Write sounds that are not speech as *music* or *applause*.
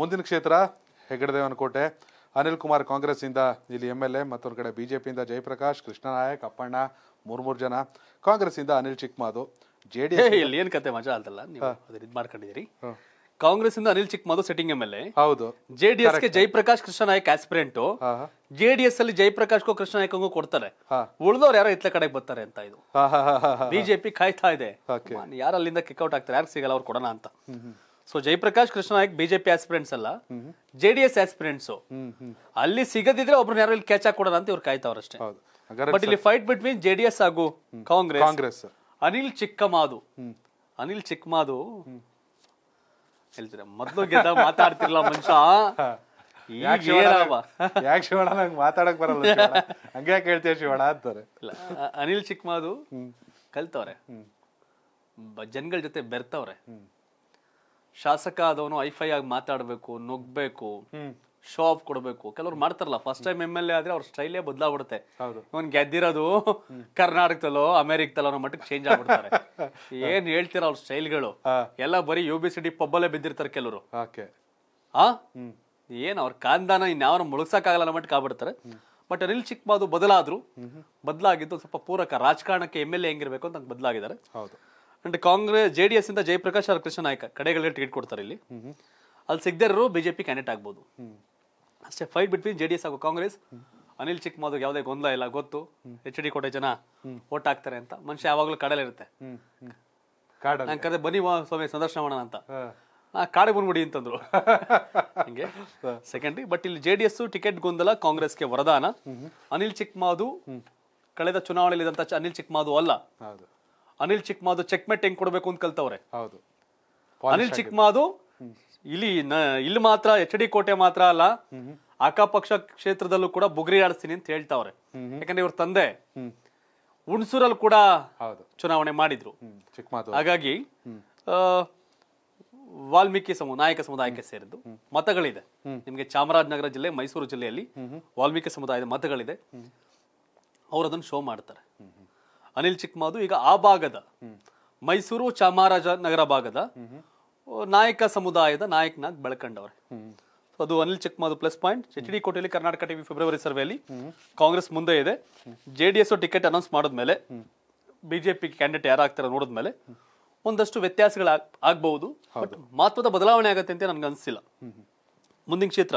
ಮುಂದಿನ ಕ್ಷೇತ್ರ ಹೆಗ್ಗಡದೇವನಕೋಟೆ ಅನಿಲ್ ಕುಮಾರ್ ಇಂದ ಇಲ್ಲಿ ಎಮ್ ಎಲ್ ಎ ಮತ್ತೊಂದು ಕಡೆ ಬಿ ಜೆ ಪಿಯಿಂದ ಜಯಪ್ರಕಾಶ್ ನಾಯಕ್ ಅಪ್ಪಣ್ಣ ಮೂರ್ಮೂರು ಜನ ಇಂದ ಅನಿಲ್ ಚಿಕ್ಮಾದು ಜೆಡಿಎಸ್ ಡಿ ಇಲ್ಲಿ ಏನು ಕತೆ ಮಜಾ ಅಲ್ತಲ್ಲ ನೀವು ಇದು ಮಾಡ್ಕೊಂಡಿದ್ದೀರಿ ಕಾಂಗ್ರೆಸ್ ಇಂದ Anil Chikkamadu sitting M L A ಹೌದು ಜೆಡಿಎಸ್ ಗೆ ಜಯಪ್ರಕಾಶ್ ನಾಯಕ್ ಆಸ್ಪಿರೆಂಟ್ ಜೆಡಿಎಸ್ ಅಲ್ಲಿ ಜಯಪ್ರಕಾಶ್ ಕೃಷ್ಣ ನಾಯಕ್ ಕೊಡ್ತಾರೆ ಉಳಿದವ್ರು ಯಾರೋ ಇತ್ಲ ಕಡೆ ಬರ್ತಾರೆ ಅಂತ ಇದು ಬಿಜೆಪಿ ಕಾಯ್ತಾ ಇದೆ ಯಾರು ಅಲ್ಲಿಂದ ಕಿಕ್ಔಟ್ ಆಗ್ತಾರೆ ಯಾರು ಸಿಗಲ್ಲ ಅವ್ರು ಕೊಡೋಣ ಅಂತ so Jayaprakash Krishna Nayak BJP aspirants ಅಲ್ಲ ಜೆ ಡಿ ಎಸ್ ಆಸ್ಪಿರೆಂಟ್ಸ್ ಅಲ್ಲಿ ಸಿಗದಿದ್ರೆ ಒಬ್ರು ಯಾರು ಇಲ್ಲಿ ಕ್ಯಾಚ್ ಹಾಕೊಡೋಣ ಅಂತ ಇವ್ರು ಅಷ್ಟೇ ಬಟ್ ಇಲ್ಲಿ fight between J D S ಹಾಗೂ ಕಾಂಗ್ರೆಸ್ ಕಾಂಗ್ರೆಸ್ ಅನಿಲ್ ಚಿಕ್ಕಮಾದು ಅನಿಲ್ ಚಿಕ್ಕಮಾದು ಹೇಳ್ತೀರಾ ಮೊದಲು ಗೆದ್ದ ಮಾತಾಡ್ತಿರ್ಲ ಮನುಷ್ಯ *laughs* ಶಿವಣ *laughs* ನಂಗೆ ಮಾತಾಡಕ್ ಬರಲ್ಲ *laughs* ಹಂಗೆ ಯಾಕೆ ಅಂತಾರೆ ಅನಿಲ್ ಚಿಕ್ಕಮಾದು ಕಲ್ತವ್ರೆ ಜನಗಳ ಜೊತೆ ಬೆರ್ತವ್ರೆ ಶಾಸಕ ಆದವನು ಐಫೈ ಆಗಿ ಮಾತಾಡಬೇಕು ನುಗ್ಬೇಕು ಶೋ ಆಫ್ ಕೊಡಬೇಕು ಕೆಲವ್ರು ಮಾಡ್ತಾರಲ್ಲ first time M L A ಆದ್ರೆ ಅವ್ರ ಸ್ಟೈಲೇ ಬದಲಾಗ್ಬಿಡುತ್ತೆ ಗೆದ್ದಿರೋದು ಕರ್ನಾಟಕದಲ್ಲೋ ಅಮೆರಿಕದಲ್ಲೋ ಅನ್ನೋ ಮಟ್ಟಕ್ಕೆ ಚೇಂಜ್ ಆಗ್ಬಿಡ್ತಾರೆ *laughs* ಏನ್ ಹೇಳ್ತೀರ ಅವ್ರ ಸ್ಟೈಲ್ಗಳು ಎಲ್ಲ ಬರೀ ಯು ಬಿ ಸಿ ಡಿ ಪಬ್ಬಲ್ಲೇ ಬಿದ್ದಿರ್ತಾರೆ ಕೆಲವರು ಆ ಏನ್ ಅವ್ರ ಕಾಂದಾನ ಇನ್ಯಾವನ ಆಗಲ್ಲ ಅನ್ನೋ ಮಟ್ಟಕ್ಕೆ ಆಗ್ಬಿಡ್ತಾರೆ ಬಟ್ ಅನಿಲ್ ಚಿಕ್ಕಬಾದು ಬದಲಾದ್ರು ಬದಲಾಗಿದ್ದು ಸ್ವಲ್ಪ ಪೂರಕ ರಾಜಕಾರಣಕ್ಕೆ ಎಮ್ ಎಲ್ ಎ ಹೆಂಗಿರ್ಬೇಕು ಅಂತ ಬದಲಾಗಿದ್ದಾರೆ and Congress J D S ಇಂದ ಜಯಪ್ರಕಾಶ್ ಅವ್ರ ಕೃಷ್ಣ ನಾಯಕ ಕಡೆಗಳೇ ಟಿಕೆಟ್ ಕೊಡ್ತಾರೆ ಇಲ್ಲಿ ಅಲ್ಲಿ ಸಿಗದೇ ಬಿಜೆಪಿ ಕ್ಯಾಂಡಿಡೇಟ್ ಆಗ್ಬೋದು ಅಷ್ಟೇ fight between J D S ಹಾಗೂ ಕಾಂಗ್ರೆಸ್ ಅನಿಲ್ ಚಿಕ್ಕಮಾಧವ್ ಯಾವುದೇ ಗೊಂದಲ ಇಲ್ಲ ಗೊತ್ತು ಎಚ್ ಡಿ ಕೋಟೆ ಜನ ಓಟ್ ಹಾಕ್ತಾರೆ ಅಂತ ಮನುಷ್ಯ ಯಾವಾಗಲೂ ಕಡಲಿರುತ್ತೆ ನಾನು ಕರೆದ ಬನ್ನಿ ಸ್ವಾಮಿ ಸಂದರ್ಶನ ಮಾಡೋಣ ಅಂತ ಕಾಡೆ ಬಂದ್ಬಿಡಿ ಅಂತಂದ್ರು *laughs* ಹಿಂಗೆ ಸೆಕೆಂಡ್ರಿ ಬಟ್ ಇಲ್ಲಿ ಜೆ ಡಿ ಎಸ್ ಟಿಕೆಟ್ ಗೊಂದಲ ಕಾಂಗ್ರೆಸ್ಗೆ ವರದಾನ ಅನಿಲ್ ಮಾದು ಕಳೆದ ಚುನಾವಣೆಯಲ್ಲಿ ಇದ್ದಂತ ಅನಿಲ್ ಚಿಕ್ಮಾದು ಅಲ್ಲ ಅನಿಲ್ ಚಿಕ್ಮಾದು ಚೆಕ್ಮೆಟ್ ಹೆಂಗ್ ಕೊಡಬೇಕು ಅಂತ ಕಲ್ತವ್ರೆ ಹೌದು ಅನಿಲ್ ಚಿಕ್ಮಾದು ಇಲ್ಲಿ ಇಲ್ಲಿ ಮಾತ್ರ ಎಚ್ ಡಿ ಕೋಟೆ ಮಾತ್ರ ಅಲ್ಲ ಅಕ್ಕಪಕ್ಷ ಕ್ಷೇತ್ರದಲ್ಲೂ ಕೂಡ ಬುಗ್ರಿ ಆಡಿಸ್ತೀನಿ ಅಂತ ಹೇಳ್ತಾವ್ರೆ ಯಾಕಂದ್ರೆ ಇವ್ರ ತಂದೆ ಹುಣಸೂರಲ್ಲಿ ಕೂಡ ಚುನಾವಣೆ ಮಾಡಿದ್ರು ಹಾಗಾಗಿ ವಾಲ್ಮೀಕಿ ಸಮೂಹ ನಾಯಕ ಸಮುದಾಯಕ್ಕೆ ಸೇರಿದ್ದು ಮತಗಳಿದೆ ನಿಮಗೆ ಚಾಮರಾಜನಗರ ಜಿಲ್ಲೆ ಮೈಸೂರು ಜಿಲ್ಲೆಯಲ್ಲಿ ವಾಲ್ಮೀಕಿ ಸಮುದಾಯದ ಮತಗಳಿದೆ ಅವ್ರ ಅದನ್ನು ಶೋ ಮಾಡ್ತಾರೆ ಅನಿಲ್ ಚಿಕ್ಕಮಾದು ಈಗ ಆ ಭಾಗದ ಮೈಸೂರು ಚಾಮರಾಜನಗರ ಭಾಗದ ನಾಯಕ ಸಮುದಾಯದ ನಾಯಕನಾಗಿ ಬೆಳ್ಕೊಂಡವ್ರೆ ಅದು Anil Chikkamadu plus point H D ಕೋಟೆಯಲ್ಲಿ ಕರ್ನಾಟಕ ಟಿವಿ ಫೆಬ್ರವರಿ ಸರ್ವೆಯಲ್ಲಿ ಕಾಂಗ್ರೆಸ್ ಮುಂದೆ ಇದೆ J D S ticket announce ಮಾಡಿದ್ಮೇಲೆ ಬಿಜೆಪಿ ಕ್ಯಾಂಡಿಡೇಟ್ ಯಾರಾಗ್ತಾರ ನೋಡಿದ್ಮೇಲೆ ಒಂದಷ್ಟು ವ್ಯತ್ಯಾಸಗಳು ಆಗ್ಬಹುದು ಬಟ್ ಮಹತ್ವದ ಬದಲಾವಣೆ ಆಗತ್ತೆ ಅಂತ ನನಗೆ ಅನಿಸಿಲ್ಲ ಮುಂದಿನ ಕ್ಷೇತ್ರ